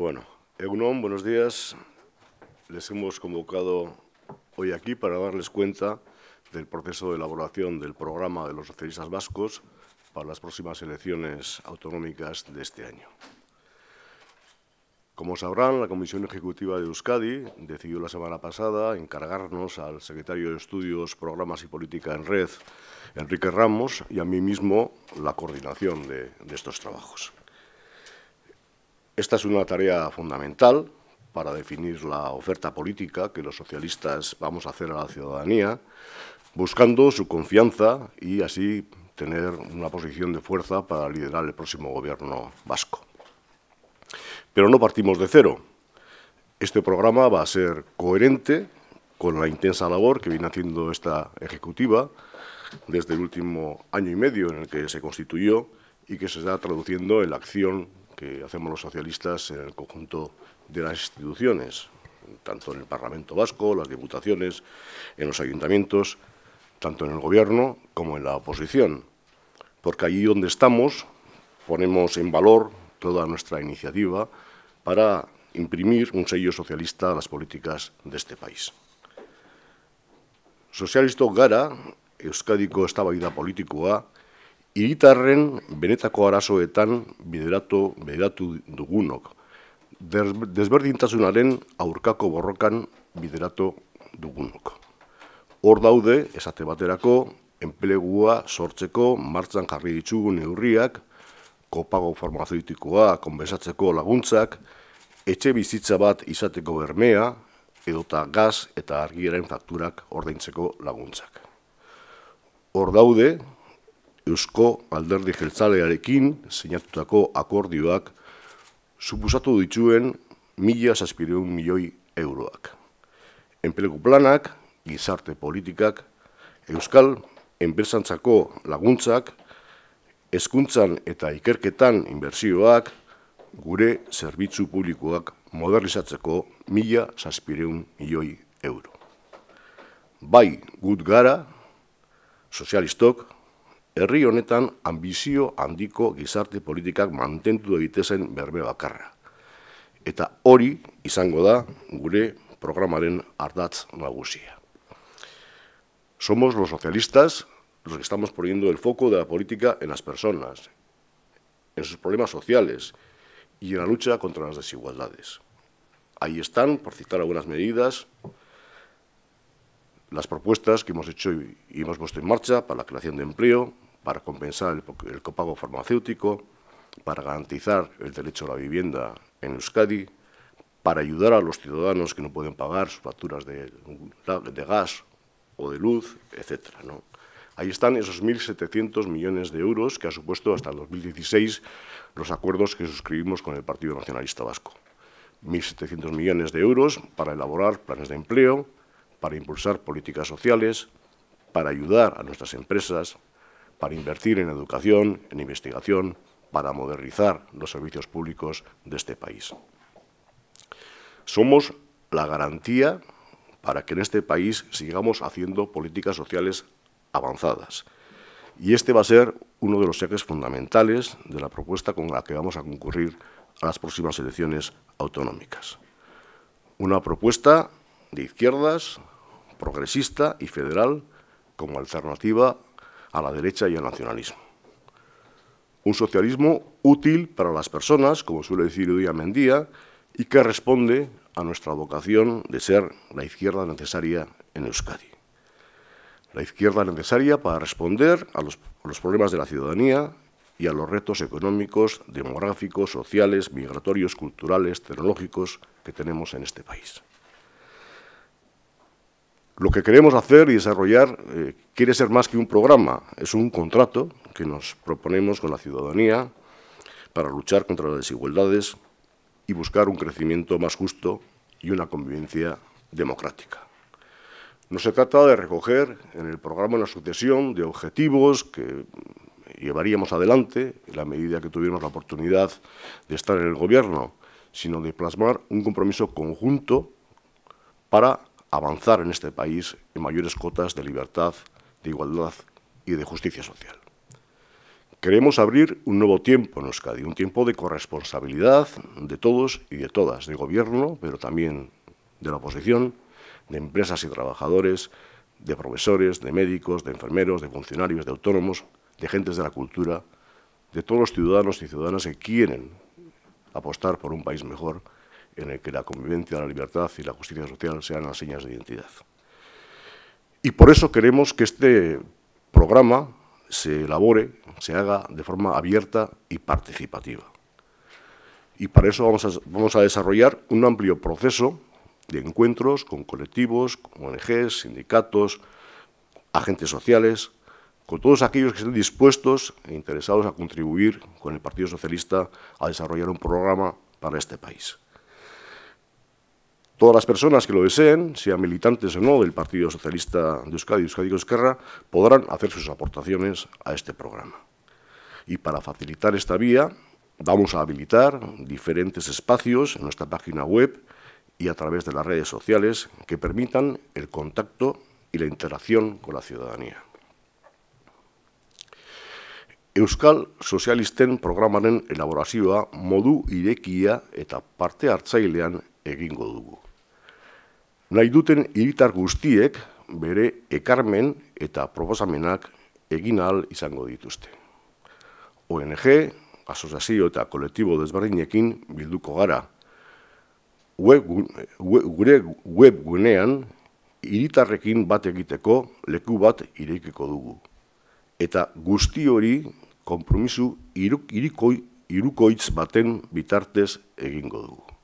Bueno, Egunon, buenos días. Les hemos convocado hoy aquí para darles cuenta del proceso de elaboración del programa de los socialistas vascos para las próximas elecciones autonómicas de este año. Como sabrán, la Comisión Ejecutiva de Euskadi decidió la semana pasada encargarnos al secretario de Estudios, Programas y Política en Red, Enrique Ramos, y a mí mismo la coordinación de estos trabajos. Esta es una tarea fundamental para definir la oferta política que los socialistas vamos a hacer a la ciudadanía, buscando su confianza y así tener una posición de fuerza para liderar el próximo gobierno vasco. Pero no partimos de cero. Este programa va a ser coherente con la intensa labor que viene haciendo esta ejecutiva desde el último año y medio en el que se constituyó y que se está traduciendo en la acción que hacemos los socialistas en el conjunto de las instituciones, tanto en el Parlamento Vasco, las diputaciones, en los ayuntamientos, tanto en el Gobierno como en la oposición, porque allí donde estamos ponemos en valor toda nuestra iniciativa para imprimir un sello socialista a las políticas de este país. Socialista gara, Euskadiko político politikoa Iritarren benetako arazoetan bideratu bideratu dugunok. Desberdintasunaren aurkako borrokan bideratu dugunok. Hor daude, esate baterako, enplegua sortzeko martzan jarri ditugun neurriak, kopago formazioitikoa konbesatzeko laguntzak, etxe bizitza bat izateko bermea, edota gaz eta argiaren fakturak ordaintzeko laguntzak. Hor daude, Eusko alderdi jeltzalearekin zeinatutako akordioak supusatu dituen mila milioi euroak. Enpleku planak, gizarte politikak, Euskal enpresantzako laguntzak, hezkuntzan eta ikerketan inbertsioak gure zerbitzu publikoak modernizatzeko mila milioi euro. Bai, gut gara, sozialistok, herri honetan ambizio handiko gizarte politikak mantentu egitezen berbe bakarra. Eta hori izango da gure programaren ardatz nagusia. Somos los socialistas los que estamos poniendo el foco de la política en las personas, en sus problemas sociales y en la lucha contra las desigualdades. Ahí están, por citar algunas medidas, las propuestas que hemos hecho y, hemos puesto en marcha para la creación de empleo, para compensar el, copago farmacéutico, para garantizar el derecho a la vivienda en Euskadi, para ayudar a los ciudadanos que no pueden pagar sus facturas de, gas o de luz, etc. Ahí están esos 1.700 millones de euros que ha supuesto hasta el 2016 los acuerdos que suscribimos con el Partido Nacionalista Vasco. 1.700 millones de euros para elaborar planes de empleo, para impulsar políticas sociales, para ayudar a nuestras empresas, para invertir en educación, en investigación, para modernizar los servicios públicos de este país. Somos la garantía para que en este país sigamos haciendo políticas sociales avanzadas. Y este va a ser uno de los ejes fundamentales de la propuesta con la que vamos a concurrir a las próximas elecciones autonómicas. Una propuesta de izquierdas, progresista y federal como alternativa a la derecha y al nacionalismo. Un socialismo útil para las personas, como suele decir en Mendía, y que responde a nuestra vocación de ser la izquierda necesaria en Euskadi. La izquierda necesaria para responder a los problemas de la ciudadanía y a los retos económicos, demográficos, sociales, migratorios, culturales, tecnológicos que tenemos en este país. Lo que queremos hacer y desarrollar eh, quiere ser más que un programa, es un contrato que nos proponemos con la ciudadanía para luchar contra las desigualdades y buscar un crecimiento más justo y una convivencia democrática. No se trata de recoger en el programa una sucesión de objetivos que llevaríamos adelante en la medida que tuviéramos la oportunidad de estar en el Gobierno, sino de plasmar un compromiso conjunto para avanzar en este país en mayores cotas de libertad, de igualdad y de justicia social. Queremos abrir un nuevo tiempo en Euskadi, un tiempo de corresponsabilidad de todos y de todas, de gobierno, pero también de la oposición, de empresas y trabajadores, de profesores, de médicos, de enfermeros, de funcionarios, de autónomos, de gentes de la cultura, de todos los ciudadanos y ciudadanas que quieren apostar por un país mejor en el que la convivencia, la libertad y la justicia social sean las señas de identidad. Y por eso queremos que este programa se elabore, se haga de forma abierta y participativa. Y para eso vamos a, desarrollar un amplio proceso de encuentros con colectivos, con ONGs, sindicatos, agentes sociales, con todos aquellos que estén dispuestos e interesados a contribuir con el Partido Socialista a desarrollar un programa para este país. Todas las personas que lo deseen, sean militantes o no del Partido Socialista de Euskadi, Euskadi Esquerra, podrán hacer sus aportaciones a este programa. Y para facilitar esta vía, vamos a habilitar diferentes espacios en nuestra página web y a través de las redes sociales que permitan el contacto y la interacción con la ciudadanía. Euskal Sozialisten programaren elaborazioa modu irekia eta parte hartzailean egingo dugu. nahi duten hiritar guztiek bere ekarmen eta proposamenak egin ahal izango dituzte. ONG, asoziazio eta kolektibo desberdinekin bilduko gara. Web, web, gure web gunean hiritarrekin bat egiteko leku bat irekiko dugu. Eta guzti hori konpromisu irukoitz baten bitartez egingo dugu.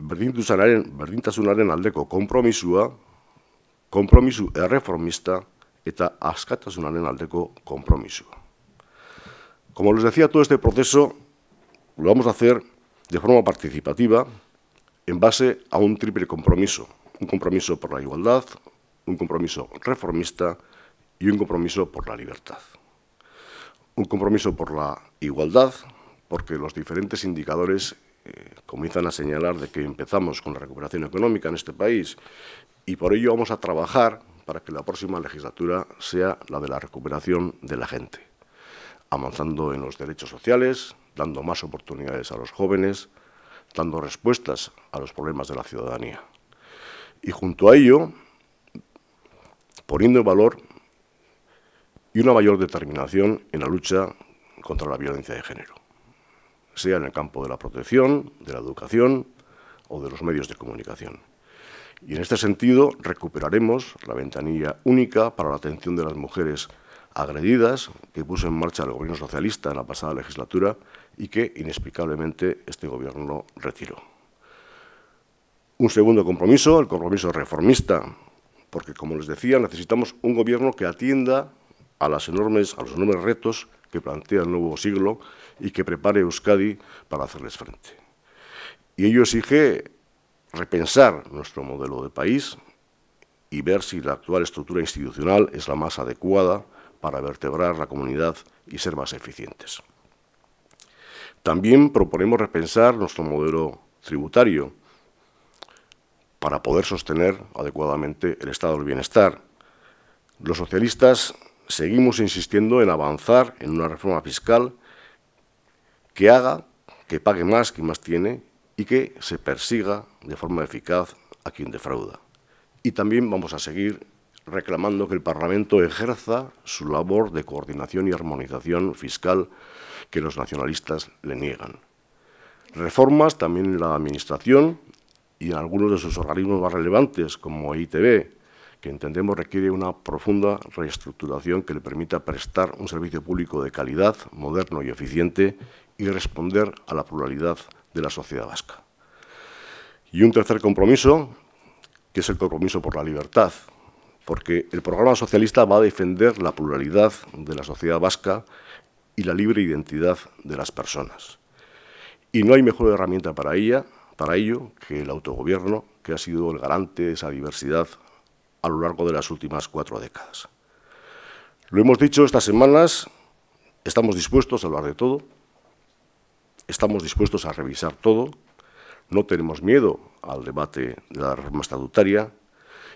berdintasunaren, berdintasunaren aldeko konpromisua, konpromisu erreformista eta askatasunaren aldeko konpromisua. Como les decía, todo este proceso lo vamos a hacer de forma participativa en base a un triple compromiso. Un compromiso por la igualdad, un compromiso reformista y un compromiso por la libertad. Un compromiso por la igualdad, porque los diferentes indicadores eh, comienzan a señalar de que empezamos con la recuperación económica en este país y por ello vamos a trabajar para que la próxima legislatura sea la de la recuperación de la gente, avanzando en los derechos sociales, dando más oportunidades a los jóvenes, dando respuestas a los problemas de la ciudadanía. Y junto a ello, poniendo en valor y una mayor determinación en la lucha contra la violencia de género sea en el campo de la protección, de la educación o de los medios de comunicación. Y en este sentido recuperaremos la ventanilla única para la atención de las mujeres agredidas que puso en marcha el gobierno socialista en la pasada legislatura y que inexplicablemente este gobierno retiró. Un segundo compromiso, el compromiso reformista, porque como les decía necesitamos un gobierno que atienda a, las a los enormes retos que plantea el nuevo siglo y que prepare Euskadi para hacerles frente. Y ello exige repensar nuestro modelo de país y ver si la actual estructura institucional es la más adecuada para vertebrar la comunidad y ser más eficientes. También proponemos repensar nuestro modelo tributario para poder sostener adecuadamente el estado del bienestar. Los socialistas seguimos insistiendo en avanzar en una reforma fiscal que haga que pague más quien más tiene y que se persiga de forma eficaz a quien defrauda. Y también vamos a seguir reclamando que el Parlamento ejerza su labor de coordinación y armonización fiscal que los nacionalistas le niegan. Reformas también en la Administración y en algunos de sus organismos más relevantes, como ITB, que entendemos requiere una profunda reestructuración que le permita prestar un servicio público de calidad, moderno y eficiente y responder a la pluralidad de la sociedad vasca. Y un tercer compromiso, que es el compromiso por la libertad, porque el programa socialista va a defender la pluralidad de la sociedad vasca y la libre identidad de las personas. Y no hay mejor herramienta para, ella, para ello que el autogobierno, que ha sido el garante de esa diversidad a lo largo de las últimas cuatro décadas. Lo hemos dicho estas semanas, estamos dispuestos a hablar de todo, estamos dispuestos a revisar todo, no tenemos miedo al debate de la reforma estatutaria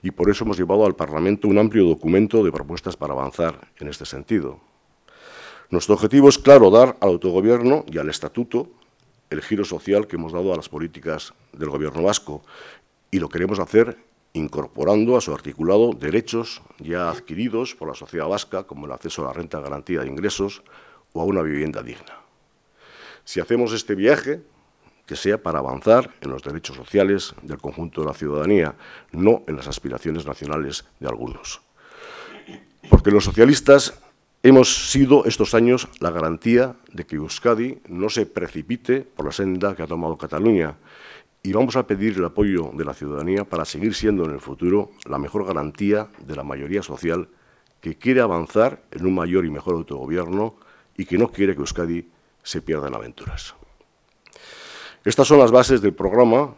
y por eso hemos llevado al Parlamento un amplio documento de propuestas para avanzar en este sentido. Nuestro objetivo es, claro, dar al autogobierno y al estatuto el giro social que hemos dado a las políticas del gobierno vasco y lo queremos hacer incorporando a su articulado derechos ya adquiridos por la sociedad vasca, como el acceso a la renta garantía de ingresos o a una vivienda digna. Si hacemos este viaje, que sea para avanzar en los derechos sociales del conjunto de la ciudadanía, no en las aspiraciones nacionales de algunos. Porque los socialistas hemos sido estos años la garantía de que Euskadi no se precipite por la senda que ha tomado Cataluña y vamos a pedir el apoyo de la ciudadanía para seguir siendo en el futuro la mejor garantía de la mayoría social que quiere avanzar en un mayor y mejor autogobierno y que no quiere que Euskadi se pierda en aventuras. Estas son las bases del programa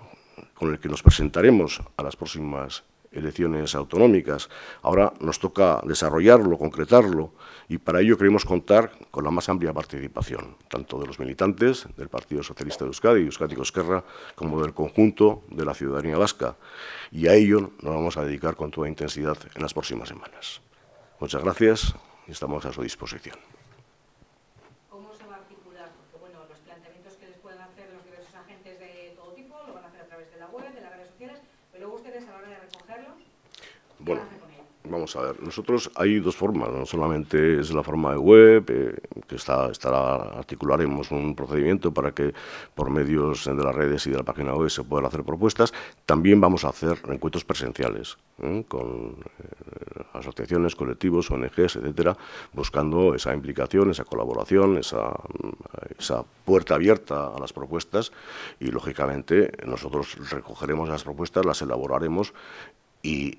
con el que nos presentaremos a las próximas elecciones autonómicas. Ahora nos toca desarrollarlo, concretarlo, y para ello queremos contar con la más amplia participación, tanto de los militantes del Partido Socialista de Euskadi y Euskadi cosquerra como del conjunto de la ciudadanía vasca. Y a ello nos vamos a dedicar con toda intensidad en las próximas semanas. Muchas gracias y estamos a su disposición. de luego ustedes a la hora de recogerlo Vamos a ver, nosotros hay dos formas, no solamente es la forma de web, eh, que está, estará, articularemos un procedimiento para que por medios de las redes y de la página web se puedan hacer propuestas, también vamos a hacer encuentros presenciales ¿eh? con eh, asociaciones, colectivos, ONGs, etcétera, buscando esa implicación, esa colaboración, esa, esa puerta abierta a las propuestas y lógicamente nosotros recogeremos las propuestas, las elaboraremos y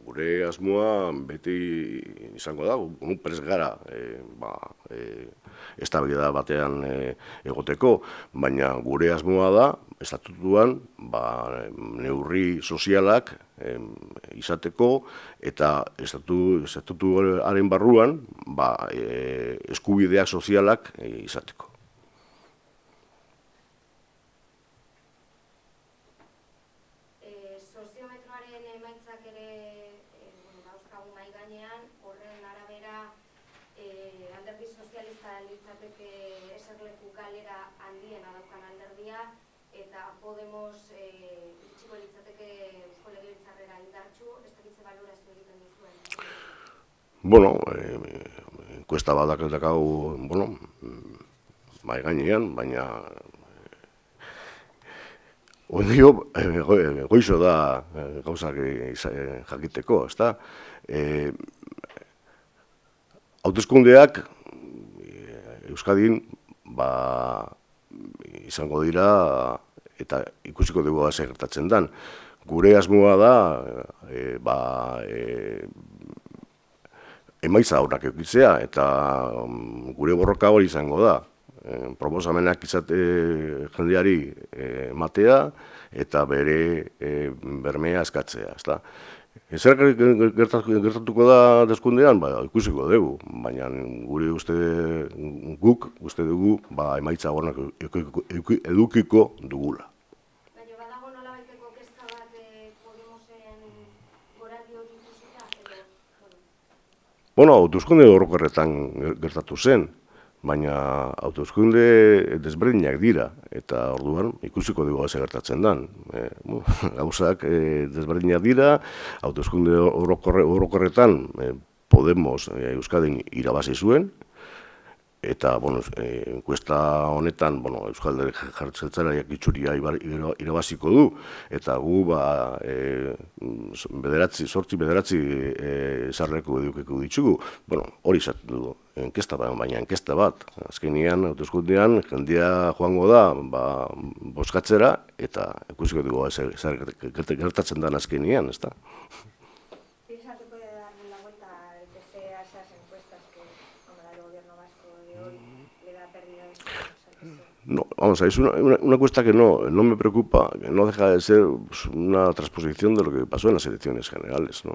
gure asmoa beti izango da, gu presgara e, ba, e, estabilidad batean e, egoteko, baina gure asmoa da, estatutuan, ba, neurri sozialak izateko, eta estatu, estatutuaren barruan ba, e, eskubidea sozialak e, izateko. bueno, eh, enkuesta badak dakau, bueno, bai baina eh, Oen dio, eh, eh, goizo da gauzak jakiteko, ez da? E, Autoskundeak Euskadin ba, izango dira eta ikusiko dugu gertatzen dan. Gure asmoa da e, ba, e, emaitza aurrak eukitzea eta mm, gure borroka hori izango da. E, proposamenak izate jendeari e, matea eta bere e, bermea eskatzea. Ez da? E, gertatuko da deskundean, ba, ikusiko dugu, baina gure uste guk, uste dugu, ba, emaitza gornak edukiko dugula. Bueno, autuzkunde horrokorretan gertatu zen, baina autuzkunde desberdinak dira, eta orduan ikusiko dugu ze gertatzen dan. E, gauzak e, desberdinak dira, autoskunde horrokorretan e, Podemos e, Euskadin irabazi zuen, Eta, bueno, eh, enkuesta honetan, bueno, Euskal Dere Jartzeltzara jakitzuria irabaziko du, eta gu, ba, eh bederatzi, sorti bederatzi e, eh, zarreko edukeko ditugu. Bueno, hori izaten du, enkesta bat, baina enkesta bat. Azkenean, autoskundean, jendia joango da, ba, boskatzera, eta ikusiko dugu, ba, gertatzen azkenean, da? Azkenian, No, vamos, es una, una, una cuesta que no, no, me preocupa, que no deja de ser pues, una transposición de lo que pasó en las elecciones generales, ¿no?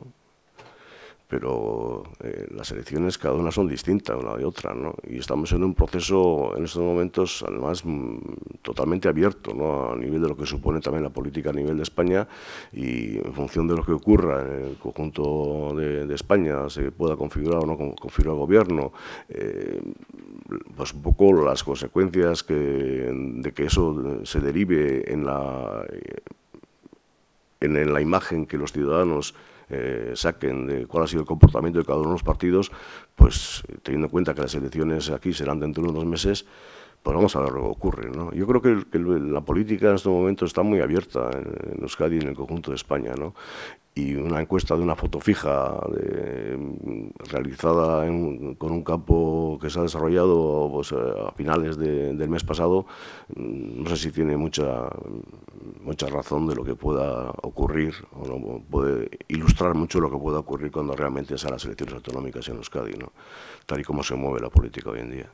Pero eh, las elecciones cada una son distintas una de otra, ¿no? Y estamos en un proceso en estos momentos, además, mm, totalmente abierto, ¿no? A nivel de lo que supone también la política a nivel de España y en función de lo que ocurra en el conjunto de, España, se pueda configurar o no configurar el gobierno. Eh, pues un poco las consecuencias de que eso se derive en la, en la imagen que los ciudadanos eh, saquen de cuál ha sido el comportamiento de cada uno de los partidos, pues teniendo en cuenta que las elecciones aquí serán dentro de unos meses, pues vamos a ver lo que ocurre. ¿no? Yo creo que, la política en este momento está muy abierta en, Euskadi y en el conjunto de España. Y una encuesta de una foto fija realizada con un campo que se ha desarrollado pues, a finales del mes pasado, mm, no sé si tiene mucha, mucha razón de lo que pueda ocurrir, o no, puede ilustrar mucho lo que pueda ocurrir cuando realmente sean las elecciones autonómicas en Euskadi, ¿no? tal y como se mueve la política hoy en día.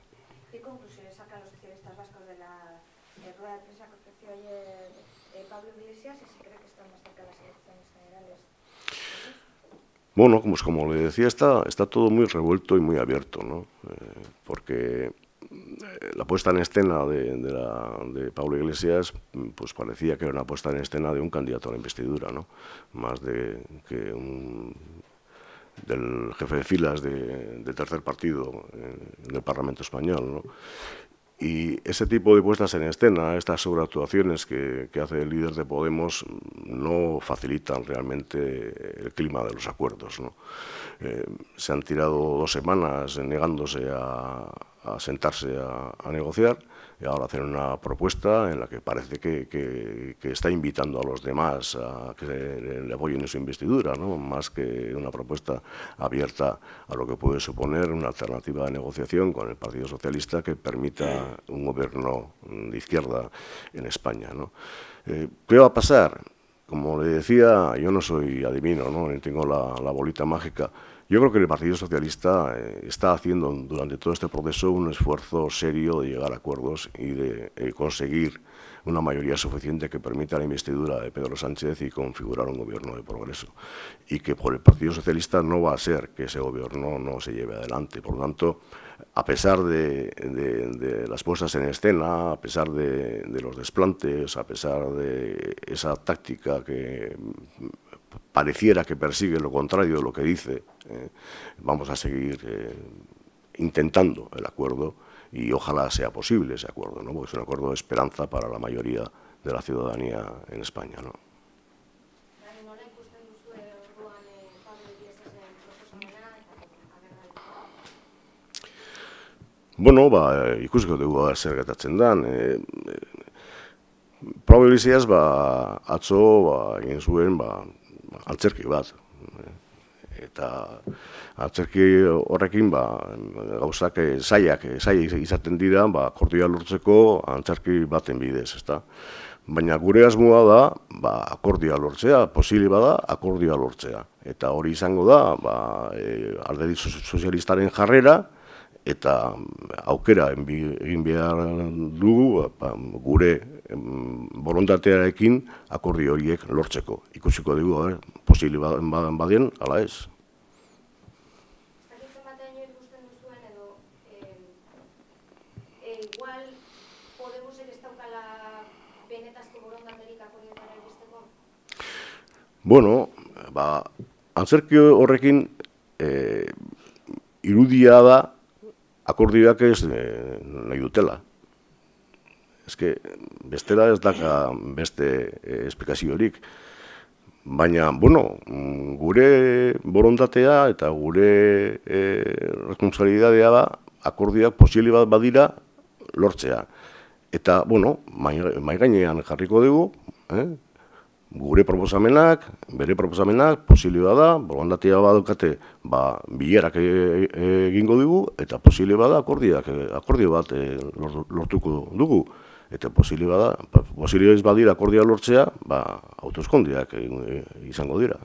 Bueno, pues como le decía, está, está todo muy revuelto y muy abierto, ¿no? Eh, porque eh, la puesta en escena de, Pablo Iglesias pues parecía que era una puesta en escena de un candidato a la investidura, ¿no? Más de que un, del jefe de filas de, tercer partido en eh, el Parlamento español, ¿no? Y ese tipo de puestas en escena, estas sobreactuaciones que, hace el líder de Podemos, no facilitan realmente el clima de los acuerdos. Eh, se han tirado dos semanas negándose a, sentarse a negociar y ahora hacer una propuesta en la que parece que, está invitando a los demás a que le apoyen en su investidura, ¿no? más que una propuesta abierta a lo que puede suponer una alternativa de negociación con el Partido Socialista que permita un gobierno de izquierda en España. Eh, ¿Qué va a pasar? Como le decía, yo no soy adivino, ¿no? tengo la, la bolita mágica. Yo creo que el Partido Socialista eh, está haciendo durante todo este proceso un esfuerzo serio de llegar a acuerdos y de eh, conseguir una mayoría suficiente que permita la investidura de Pedro Sánchez y configurar un gobierno de progreso. Y que por el Partido Socialista no va a ser que ese gobierno no se lleve adelante. Por lo tanto, a pesar de, las puestas en escena, a pesar de los desplantes, a pesar de esa táctica que pareciera que persigue lo contrario de lo que dice, eh, vamos a seguir eh, intentando el acuerdo y ojalá sea posible ese acuerdo, ¿no? porque es un acuerdo de esperanza para la mayoría de la ciudadanía en España. ¿no? Bueno, ba, ikusko dugu zer gertatzen E, ba, atzo, ba, egin zuen, ba, antzerki bat. Eta antzerki horrekin ba gauzak saiak eh, sai eh, izaten dira, ba akordioa lortzeko antzerki baten bidez, ezta. Baina gure asmoa da, ba akordioa lortzea, posibili bada akordioa lortzea. Eta hori izango da, ba e, sozialistaren jarrera, eta aukera egin behar dugu ba, gure borondatearekin akordi horiek lortzeko. Ikusiko dugu, eh? posibili ba, ba, baden baden baden, ala ez. Eh, bueno, ba, antzerkio horrekin eh, irudia da akordioak ez e, nahi dutela. Ez que, bestela ez daka beste e, Baina, bueno, gure borondatea eta gure e, da, akordioak posibili bat badira lortzea. Eta, bueno, maigainean jarriko dugu, eh? gure proposamenak, bere proposamenak, posilioa da, borgandatea badukate, ba, bilerak e, e, egingo e, dugu, eta posilioa bada akordiak, e, akordio bat lortuko dugu. Eta posilioa bada, ba, ez badira akordioa lortzea, ba, autoskondiak izango dira.